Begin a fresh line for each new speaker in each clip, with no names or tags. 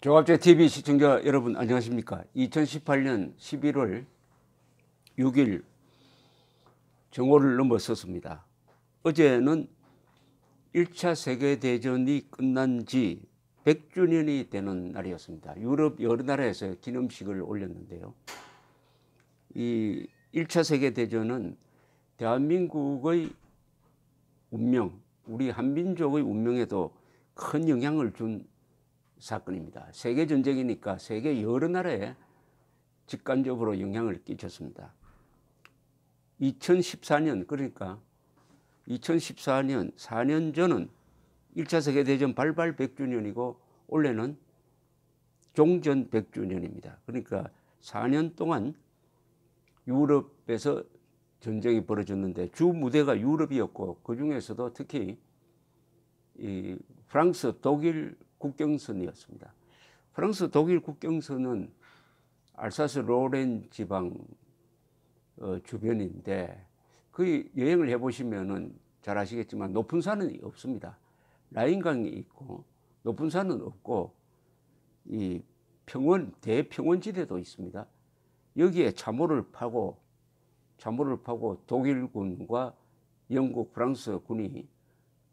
종합제 TV 시청자 여러분 안녕하십니까? 2018년 11월 6일 정오를 넘어섰습니다. 어제는 1차 세계대전이 끝난 지 100주년이 되는 날이었습니다. 유럽 여러 나라에서 기념식을 올렸는데요. 이 1차 세계대전은 대한민국의 운명, 우리 한민족의 운명에도 큰 영향을 준 사건입니다. 세계 전쟁이니까 세계 여러 나라에 직간접으로 영향을 끼쳤습니다. 2014년 그러니까 2014년 4년 전은 1차 세계대전 발발 100주년이고 올해는 종전 100주년입니다. 그러니까 4년 동안 유럽에서 전쟁이 벌어졌는데 주 무대가 유럽이었고 그 중에서도 특히 이 프랑스, 독일, 국경선이었습니다. 프랑스 독일 국경선은 알사스 로렌 지방 어, 주변인데 그 여행을 해보시면은 잘 아시겠지만 높은 산은 없습니다. 라인강이 있고 높은 산은 없고 이 평원 대평원지대도 있습니다. 여기에 참호를 파고 참호를 파고 독일군과 영국, 프랑스군이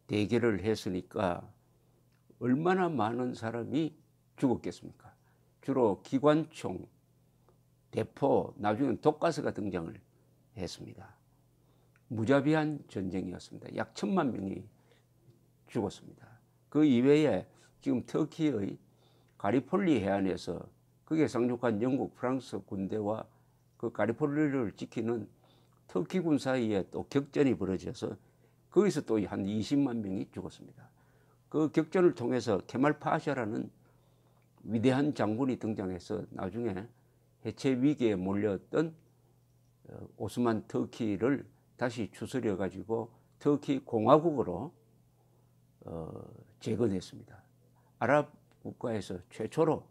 대결을 했으니까 얼마나 많은 사람이 죽었겠습니까? 주로 기관총, 대포, 나중에는 독가스가 등장을 했습니다. 무자비한 전쟁이었습니다. 약 천만 명이 죽었습니다. 그 이외에 지금 터키의 가리폴리 해안에서 그게 상륙한 영국, 프랑스 군대와 그 가리폴리를 지키는 터키군 사이에 또 격전이 벌어져서 거기서 또 한 20만 명이 죽었습니다. 그 격전을 통해서 케말 파샤라는 위대한 장군이 등장해서 나중에 해체 위기에 몰렸던 어, 오스만 터키를 다시 추스려 가지고 터키 공화국으로 어, 재건했습니다. 아랍 국가에서 최초로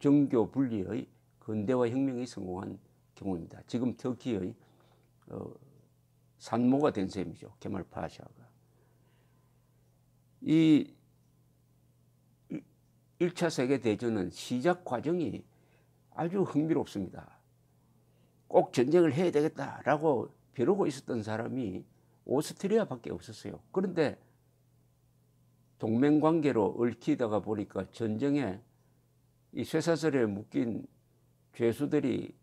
정교 분리의 근대화 혁명이 성공한 경우입니다. 지금 터키의 어, 산모가 된 셈이죠. 케말 파샤가. 이 1차 세계대전은 시작 과정이 아주 흥미롭습니다. 꼭 전쟁을 해야 되겠다라고 벼르고 있었던 사람이 오스트리아밖에 없었어요. 그런데 동맹 관계로 얽히다가 보니까 전쟁에 이 쇠사슬에 묶인 죄수들이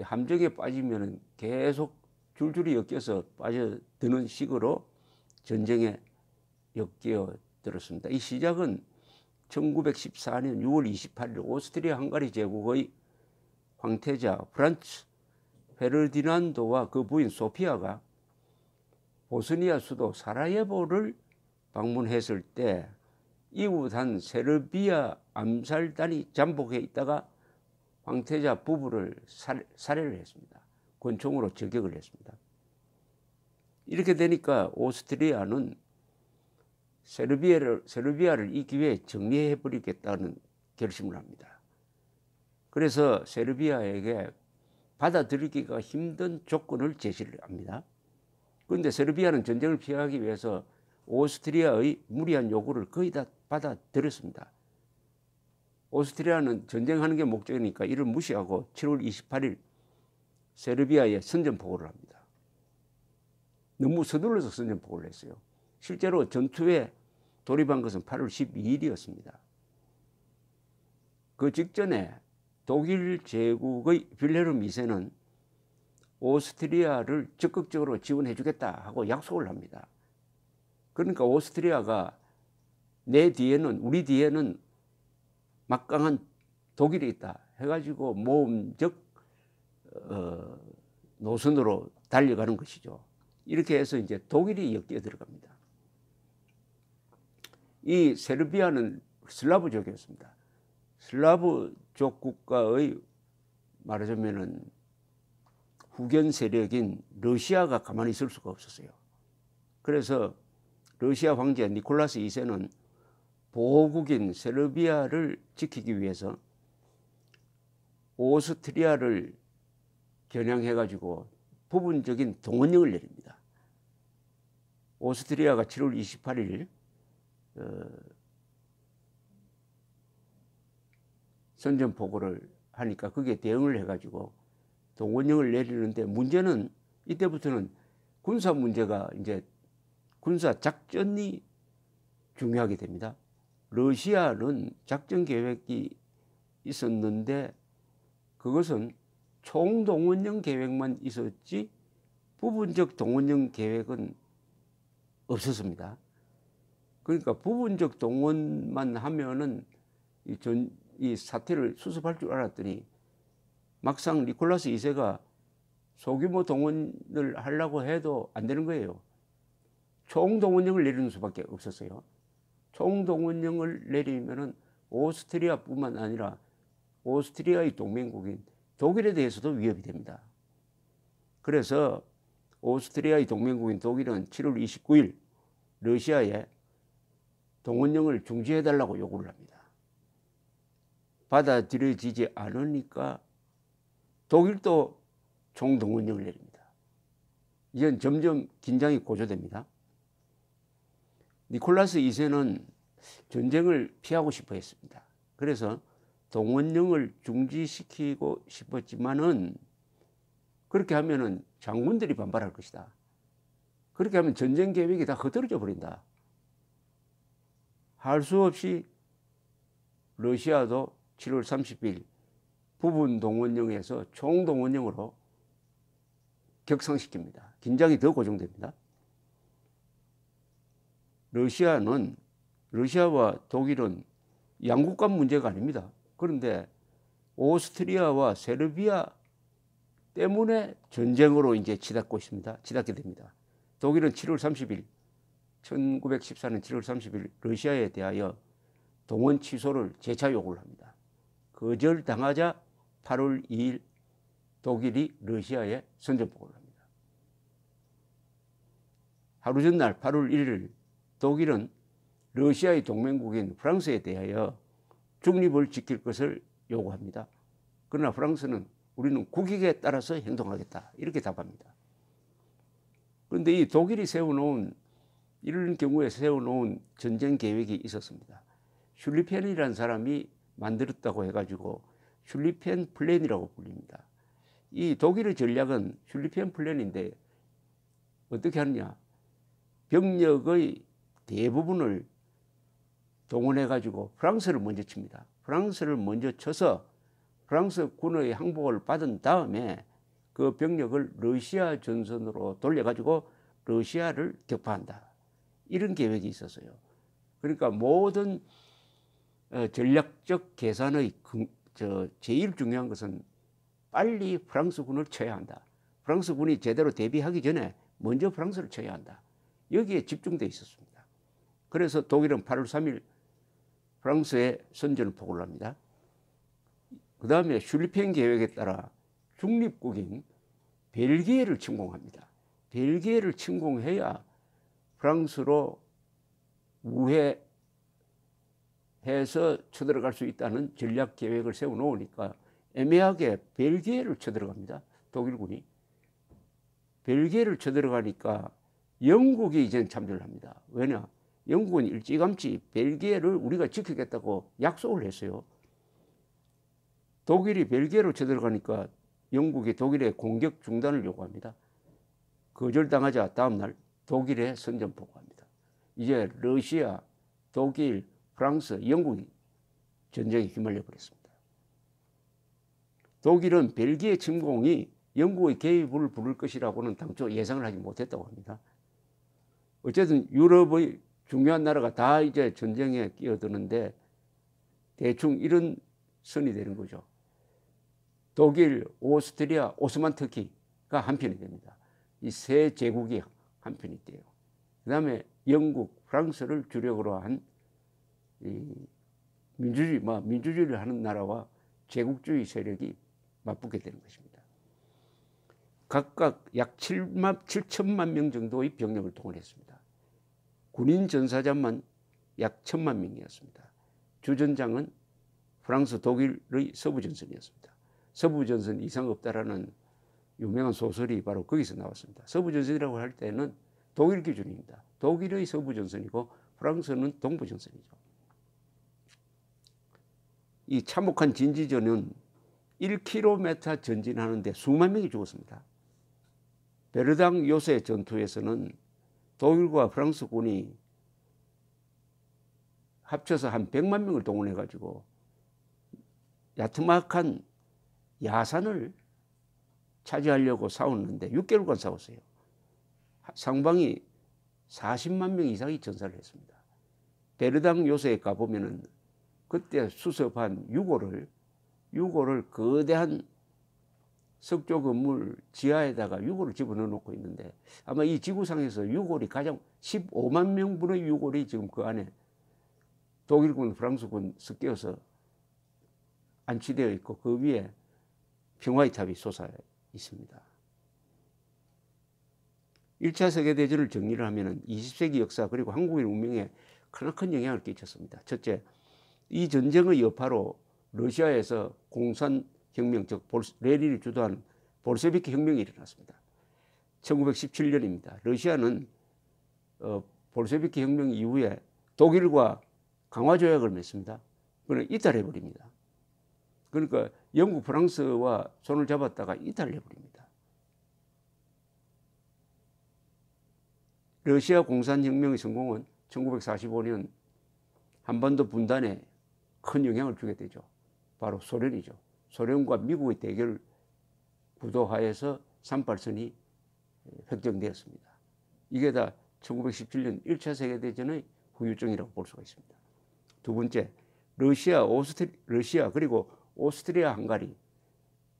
함정에 빠지면 계속 줄줄이 엮여서 빠져드는 식으로 전쟁에 엮여 들었습니다. 이 시작은 1914년 6월 28일 오스트리아 헝가리 제국의 황태자 프란츠 페르디난도와 그 부인 소피아가 보스니아 수도 사라예보를 방문했을 때 이웃 한 세르비아 암살단이 잠복해 있다가 황태자 부부를 살, 살해를 했습니다. 권총으로 저격을 했습니다. 이렇게 되니까 오스트리아는 세르비아를, 세르비아를 이기 위해 정리해버리겠다는 결심을 합니다. 그래서 세르비아에게 받아들이기가 힘든 조건을 제시를 합니다. 그런데 세르비아는 전쟁을 피하기 위해서 오스트리아의 무리한 요구를 거의 다 받아들였습니다. 오스트리아는 전쟁하는 게 목적이니까 이를 무시하고 7월 28일 세르비아에 선전포고를 합니다. 너무 서둘러서 선전포고를 했어요. 실제로 전투에 돌입한 것은 8월 12일이었습니다. 그 직전에 독일 제국의 빌레름 2세는 오스트리아를 적극적으로 지원해 주겠다 하고 약속을 합니다. 그러니까 오스트리아가 내 뒤에는 우리 뒤에는 막강한 독일이 있다 해가지고 모험적 어, 노선으로 달려가는 것이죠. 이렇게 해서 이제 독일이 엮여 들어갑니다. 이 세르비아는 슬라브족이었습니다. 슬라브족 국가의 말하자면은 후견 세력인 러시아가 가만히 있을 수가 없었어요. 그래서 러시아 황제 니콜라스 2세는 보호국인 세르비아를 지키기 위해서 오스트리아를 겨냥해 가지고 부분적인 동원령을 내립니다. 오스트리아가 7월 28일 어, 선전포고를 하니까 그게 대응을 해가지고 동원령을 내리는데 문제는 이때부터는 군사 문제가 이제 군사 작전이 중요하게 됩니다. 러시아는 작전 계획이 있었는데 그것은 총동원령 계획만 있었지 부분적 동원령 계획은 없었습니다. 그러니까 부분적 동원만 하면은 이 전, 이 사태를 수습할 줄 알았더니 막상 니콜라스 2세가 소규모 동원을 하려고 해도 안 되는 거예요. 총동원령을 내리는 수밖에 없었어요. 총동원령을 내리면은 오스트리아뿐만 아니라 오스트리아의 동맹국인 독일에 대해서도 위협이 됩니다. 그래서 오스트리아의 동맹국인 독일은 7월 29일 러시아에 동원령을 중지해달라고 요구를 합니다. 받아들여지지 않으니까 독일도 총동원령을 내립니다. 이젠 점점 긴장이 고조됩니다. 니콜라스 2세는 전쟁을 피하고 싶어 했습니다. 그래서 동원령을 중지시키고 싶었지만은 그렇게 하면은 장군들이 반발할 것이다. 그렇게 하면 전쟁 계획이 다 흐트러져 버린다. 할수 없이 러시아도 7월 30일 부분 동원령에서 총동원령으로 격상시킵니다. 긴장이 더 고정됩니다. 러시아는 러시아와 독일은 양국 간 문제가 아닙니다. 그런데 오스트리아와 세르비아 때문에 전쟁으로 이제 치닫고 있습니다. 치닫게 됩니다. 독일은 7월 30일 1914년 7월 30일 러시아에 대하여 동원 취소를 재차 요구를 합니다. 거절당하자 8월 2일 독일이 러시아에 선전포고를 합니다. 하루 전날 8월 1일 독일은 러시아의 동맹국인 프랑스에 대하여 중립을 지킬 것을 요구합니다. 그러나 프랑스는 우리는 국익에 따라서 행동하겠다 이렇게 답합니다. 그런데 이 독일이 세워놓은 이런 경우에 세워놓은 전쟁 계획이 있었습니다. 슐리펜이라는 사람이 만들었다고 해가지고 슐리펜 플랜이라고 불립니다. 이 독일의 전략은 슐리펜 플랜인데 어떻게 하느냐. 병력의 대부분을 동원해가지고 프랑스를 먼저 칩니다. 프랑스를 먼저 쳐서 프랑스 군의 항복을 받은 다음에 그 병력을 러시아 전선으로 돌려가지고 러시아를 격파한다. 이런 계획이 있었어요. 그러니까 모든 어, 전략적 계산의 그, 저 제일 중요한 것은 빨리 프랑스군을 쳐야 한다. 프랑스군이 제대로 대비하기 전에 먼저 프랑스를 쳐야 한다. 여기에 집중돼 있었습니다. 그래서 독일은 8월 3일 프랑스에 선전을 포고를 합니다. 그 다음에 슐리펜 계획에 따라 중립국인 벨기에를 침공합니다. 벨기에를 침공해야 프랑스로 우회해서 쳐들어갈 수 있다는 전략 계획을 세워놓으니까 애매하게 벨기에를 쳐들어갑니다. 독일군이. 벨기에를 쳐들어가니까 영국이 이제 참전합니다. 을 왜냐? 영국은 일찌감치 벨기에를 우리가 지키겠다고 약속을 했어요. 독일이 벨기에로 쳐들어가니까 영국이 독일의 공격 중단을 요구합니다. 거절당하자 다음날 독일의 선전포고합니다. 이제 러시아, 독일, 프랑스, 영국이 전쟁에 휘말려 버렸습니다. 독일은 벨기에 침공이 영국의 개입을 부를 것이라고는 당초 예상을 하지 못했다고 합니다. 어쨌든 유럽의 중요한 나라가 다 이제 전쟁에 끼어드는데 대충 이런 선이 되는 거죠. 독일, 오스트리아, 오스만 터키가 한편이 됩니다. 이 세 제국이 한 편이 떼요. 그 다음에 영국, 프랑스를 주력으로 한 민주주의, 뭐 민주주의를 하는 나라와 제국주의 세력이 맞붙게 되는 것입니다. 각각 약 7만, 7천만 명 정도의 병력을 동원했습니다. 군인 전사자만 약1 천만 명이었습니다. 주전장은 프랑스, 독일의 서부전선이었습니다. 서부전선 이상 없다라는 유명한 소설이 바로 거기서 나왔습니다. 서부전선이라고 할 때는 독일 기준입니다. 독일의 서부전선이고 프랑스는 동부전선이죠. 이 참혹한 진지전은 1km 전진하는데 수만 명이 죽었습니다. 베르당 요새 전투에서는 독일과 프랑스군이 합쳐서 한 100만 명을 동원해가지고 야트막한 야산을 차지하려고 싸웠는데 6개월간 싸웠어요. 상방이 40만 명 이상이 전사를 했습니다. 베르당 요새에 가보면은 그때 수습한 유골을, 유골을 거대한 석조 건물 지하에다가 유골을 집어넣어 놓고 있는데 아마 이 지구상에서 유골이 가장 15만 명분의 유골이 지금 그 안에 독일군, 프랑스군 섞여서 안치되어 있고 그 위에 평화의 탑이 솟아요. 있습니다. 1차 세계대전을 정리를 하면 20세기 역사 그리고 한국인 운명에 큰 영향을 끼쳤습니다. 첫째, 이 전쟁의 여파로 러시아에서 공산혁명, 즉 레닌이 주도한 볼세비키 혁명이 일어났습니다. 1917년입니다. 러시아는 어, 볼세비키 혁명 이후에 독일과 강화조약을 맺습니다. 그는 이탈해버립니다. 그러니까 영국, 프랑스와 손을 잡았다가 이탈을 해버립니다. 러시아 공산혁명의 성공은 1945년 한반도 분단에 큰 영향을 주게 되죠. 바로 소련이죠. 소련과 미국의 대결 구도하에서 38선이 획정되었습니다. 이게 다 1917년 1차 세계대전의 후유증이라고 볼 수가 있습니다. 두 번째, 러시아, 오스트리, 러시아 그리고 오스트리아 한가리,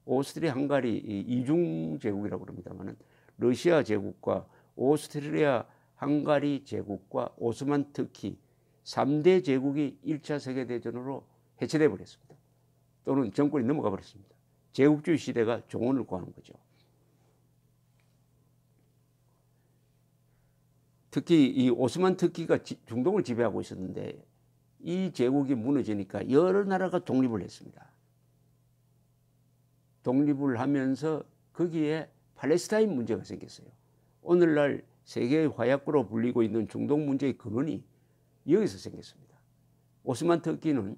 오스트리아 한가리 이중 제국이라고 그럽니다만은 러시아 제국과 오스트리아 한가리 제국과 오스만 터키 3대 제국이 1차 세계 대전으로 해체되어 버렸습니다. 또는 정권이 넘어가 버렸습니다. 제국주의 시대가 종언을 구하는 거죠. 특히 이 오스만 터키가 중동을 지배하고 있었는데 이 제국이 무너지니까 여러 나라가 독립을 했습니다. 독립을 하면서 거기에 팔레스타인 문제가 생겼어요. 오늘날 세계의 화약구로 불리고 있는 중동 문제의 근원이 여기서 생겼습니다. 오스만 터키는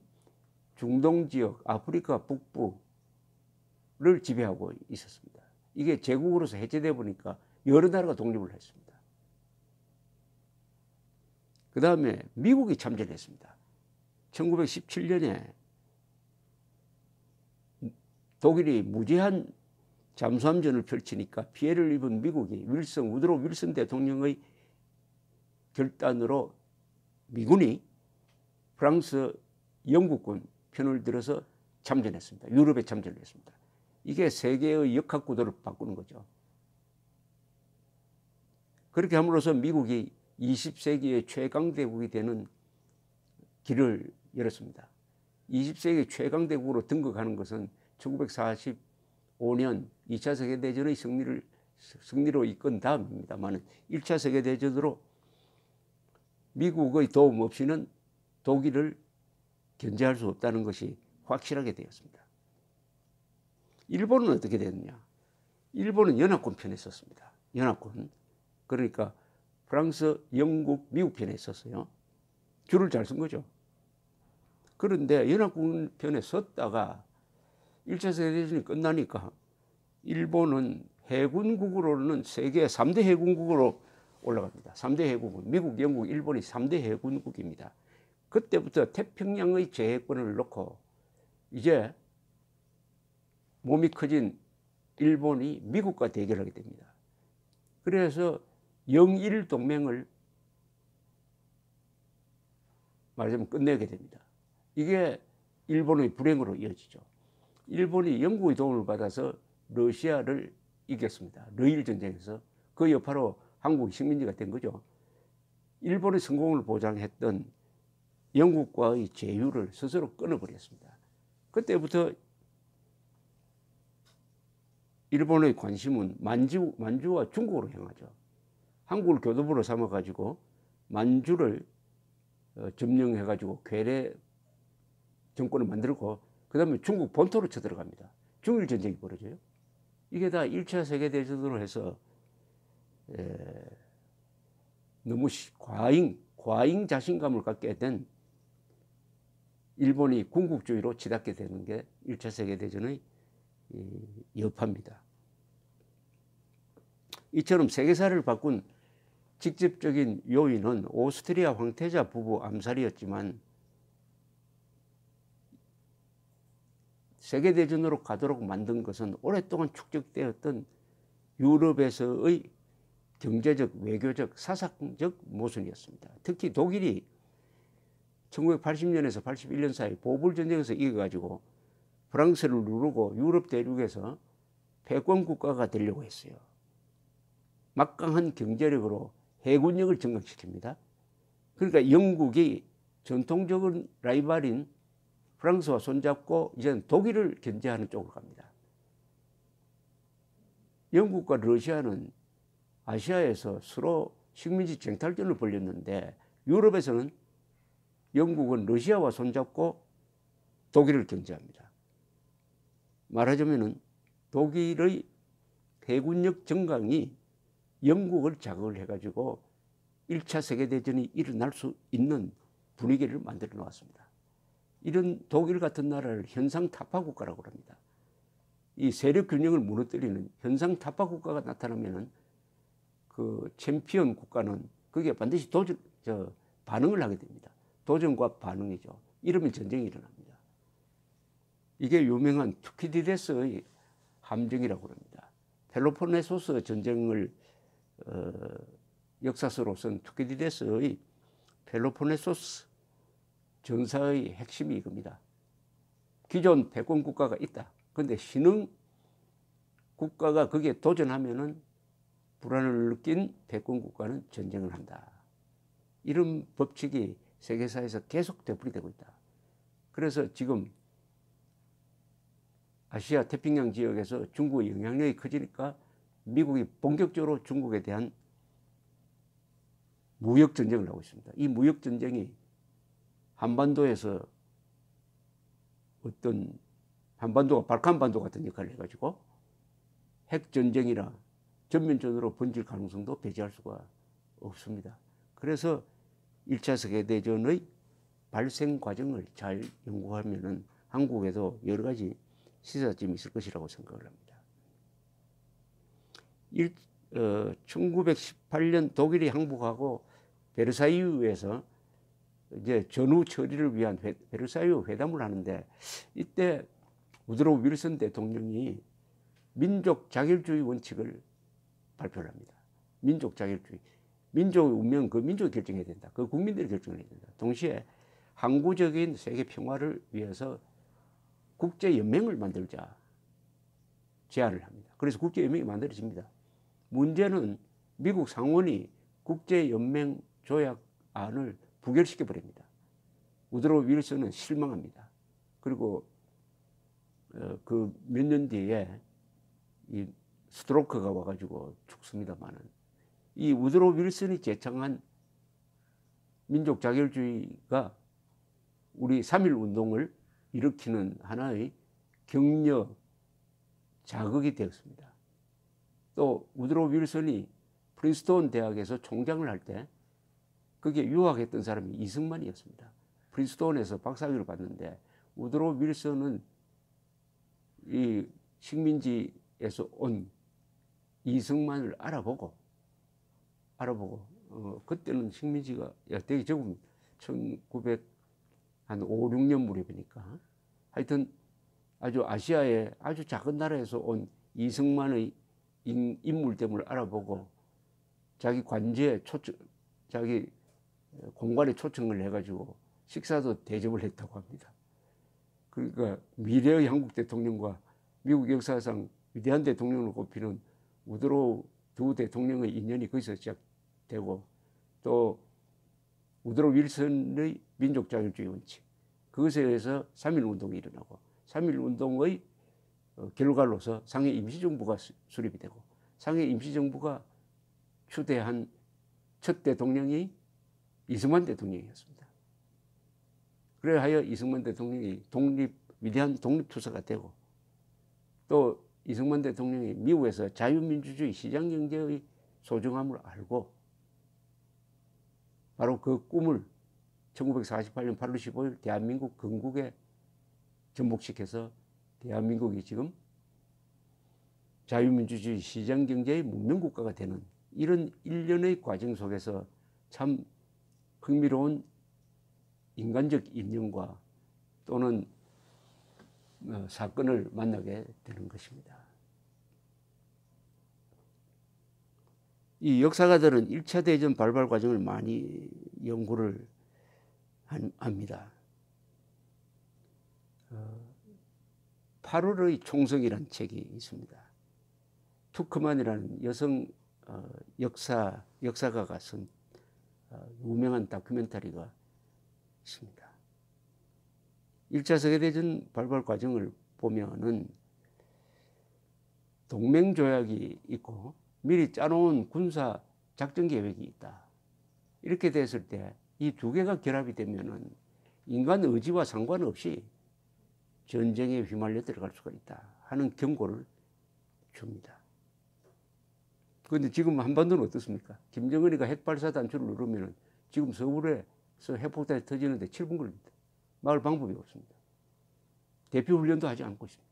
중동 지역 아프리카 북부를 지배하고 있었습니다. 이게 제국으로서 해체돼 보니까 여러 나라가 독립을 했습니다. 그 다음에 미국이 참전했습니다. 1917년에 독일이 무제한 잠수함전을 펼치니까 피해를 입은 미국이 윌슨 우드로 윌슨 대통령의 결단으로 미군이 프랑스 영국군 편을 들어서 참전했습니다. 유럽에 참전했습니다. 이게 세계의 역학 구도를 바꾸는 거죠. 그렇게 함으로써 미국이 20세기의 최강대국이 되는 길을 열었습니다. 20세기 최강대국으로 등극하는 것은 1945년 2차 세계대전의 승리를, 승리로 이끈 다음입니다만 1차 세계대전으로 미국의 도움 없이는 독일을 견제할 수 없다는 것이 확실하게 되었습니다. 일본은 어떻게 됐느냐? 일본은 연합군 편에 있었습니다. 연합군. 그러니까 프랑스, 영국, 미국 편에 있었어요. 줄을 잘 쓴 거죠. 그런데 연합군 편에 섰다가 1차 세계대전이 끝나니까 일본은 해군국으로는 세계 3대 해군국으로 올라갑니다. 3대 해군국, 미국, 영국, 일본이 3대 해군국입니다. 그때부터 태평양의 제해권을 놓고 이제 몸이 커진 일본이 미국과 대결하게 됩니다. 그래서 영일 동맹을 말하자면 끝내게 됩니다. 이게 일본의 불행으로 이어지죠. 일본이 영국의 도움을 받아서 러시아를 이겼습니다. 러일 전쟁에서 그 여파로 한국 식민지가 된 거죠. 일본의 성공을 보장했던 영국과의 제휴를 스스로 끊어버렸습니다. 그때부터 일본의 관심은 만주, 만주와 중국으로 향하죠. 한국을 교두부로 삼아가지고 만주를 어, 점령해가지고 괴뢰 정권을 만들고 그 다음에 중국 본토로 쳐들어갑니다. 중일 전쟁이 벌어져요. 이게 다 1차 세계대전으로 해서 에, 너무 과잉, 과잉 자신감을 갖게 된 일본이 군국주의로 치닫게 되는 게 1차 세계대전의 여파입니다. 이처럼 세계사를 바꾼 직접적인 요인은 오스트리아 황태자 부부 암살이었지만 세계대전으로 가도록 만든 것은 오랫동안 축적되었던 유럽에서의 경제적, 외교적, 사상적 모순이었습니다. 특히 독일이 1980년에서 81년 사이 보불전쟁에서 이겨가지고 프랑스를 누르고 유럽 대륙에서 패권 국가가 되려고 했어요. 막강한 경제력으로 해군력을 증강시킵니다. 그러니까 영국이 전통적인 라이벌인 프랑스와 손잡고 이제는 독일을 견제하는 쪽으로 갑니다. 영국과 러시아는 아시아에서 서로 식민지 쟁탈전을 벌였는데 유럽에서는 영국은 러시아와 손잡고 독일을 경제합니다. 말하자면 독일의 해군력 정강이 영국을 자극을 해가지고 1차 세계대전이 일어날 수 있는 분위기를 만들어 놓았습니다. 이런 독일 같은 나라를 현상 타파 국가라고 합니다. 이 세력 균형을 무너뜨리는 현상 타파 국가가 나타나면은 그 챔피언 국가는 그게 반드시 도전, 저, 반응을 하게 됩니다. 도전과 반응이죠. 이러면 전쟁이 일어납니다. 이게 유명한 투키디데스의 함정이라고 합니다. 펠로폰네소스 전쟁을 어, 역사서로선 투키디데스의 펠로폰네소스 전사의 핵심이 이겁니다. 기존 패권 국가가 있다. 근데 신흥 국가가 거기에 도전하면은 불안을 느낀 패권 국가는 전쟁을 한다. 이런 법칙이 세계사에서 계속 되풀이되고 있다. 그래서 지금 아시아 태평양 지역에서 중국의 영향력이 커지니까 미국이 본격적으로 중국에 대한 무역 전쟁을 하고 있습니다. 이 무역 전쟁이 한반도에서 어떤 한반도가 발칸반도 같은 역할을 해가지고 핵전쟁이나 전면전으로 번질 가능성도 배제할 수가 없습니다. 그래서 1차 세계대전의 발생 과정을 잘 연구하면은 한국에도 여러 가지 시사점이 있을 것이라고 생각을 합니다. 일, 어, 1918년 독일이 항복하고 베르사유에서 이제 전후 처리를 위한 회, 베르사유 회담을 하는데 이때 우드로우 윌슨 대통령이 민족 자결주의 원칙을 발표를 합니다. 민족 자결주의. 민족의 운명 그 민족이 결정해야 된다. 그 국민들이 결정해야 된다. 동시에 항구적인 세계 평화를 위해서 국제 연맹을 만들자 제안을 합니다. 그래서 국제 연맹이 만들어집니다. 문제는 미국 상원이 국제 연맹 조약안을 부결시켜 버립니다. 우드로 윌슨은 실망합니다. 그리고 어, 그몇 년 뒤에 이 스트로크가 와가지고 죽습니다만은 이 우드로 윌슨이 제창한 민족 자결주의가 우리 3일 운동을 일으키는 하나의 격려 자극이 되었습니다. 또 우드로 윌슨이 프린스턴 대학에서 총장을 할때 그게 유학했던 사람이 이승만이었습니다. 프린스톤에서 박사학위를 받는데 우드로 윌슨은 이 식민지에서 온 이승만을 알아보고 알아보고 어, 그때는 식민지가 되게 조금 1900 한 5, 6년 무렵이니까 하여튼 아주 아시아의 아주 작은 나라에서 온 이승만의 인, 물됨을 알아보고 자기 관제초 자기 공관에 초청을 해가지고 식사도 대접을 했다고 합니다. 그러니까 미래의 한국 대통령과 미국 역사상 위대한 대통령으로 꼽히는 우드로두 대통령의 인연이 거기서 시작되고 또 우드로 윌슨의 민족 자율주의 원칙 그것에 의해서 3.1 운동이 일어나고 3.1 운동의 어, 결과로서 상해 임시정부가 수립이 되고 상해 임시정부가 추대한 첫 대통령이 이승만 대통령이었습니다. 그래하여 이승만 대통령이 독립 위대한 독립투사가 되고 또 이승만 대통령이 미국에서 자유민주주의 시장경제의 소중함을 알고 바로 그 꿈을 1948년 8월 15일 대한민국 건국에 접목시켜서 대한민국이 지금 자유민주주의 시장경제의 문명국가가 되는 이런 일련의 과정 속에서 참 흥미로운 인간적 인연과 또는 어, 사건을 만나게 되는 것입니다. 이 역사가들은 1차 대전 발발 과정을 많이 연구를 합니다. 8월의 어, 총성이라는 책이 있습니다. 투크만이라는 여성 어, 역사 역사가가 쓴 아, 유명한 다큐멘터리가 있습니다. 1차 세계대전 발발 과정을 보면은 동맹조약이 있고 미리 짜놓은 군사 작전 계획이 있다. 이렇게 됐을 때 이 두 개가 결합이 되면은 인간 의지와 상관없이 전쟁에 휘말려 들어갈 수가 있다 하는 경고를 줍니다. 그런데 지금 한반도는 어떻습니까? 김정은이가 핵발사 단추를 누르면 지금 서울에서 핵폭탄이 터지는데 7분 걸립니다. 막을 방법이 없습니다. 대표 훈련도 하지 않고 있습니다.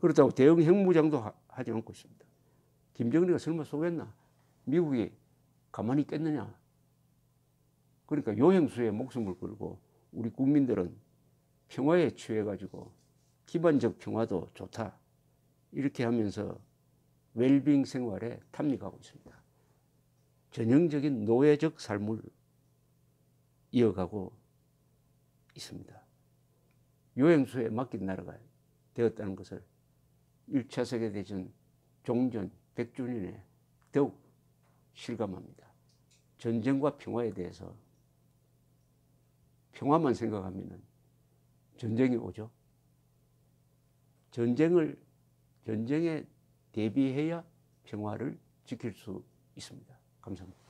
그렇다고 대형 핵무장도 하, 하지 않고 있습니다. 김정은이가 설마 속였나? 미국이 가만히 있겠느냐? 그러니까 요행수에 목숨을 걸고 우리 국민들은 평화에 취해가지고 기반적 평화도 좋다. 이렇게 하면서 웰빙 생활에 탐닉하고 있습니다. 전형적인 노예적 삶을 이어가고 있습니다. 요행수에 맡긴 나라가 되었다는 것을 1차 세계대전 종전 100주년에 더욱 실감합니다. 전쟁과 평화에 대해서 평화만 생각하면 전쟁이 오죠. 전쟁을 전쟁에 대비해야 평화를 지킬 수 있습니다. 감사합니다.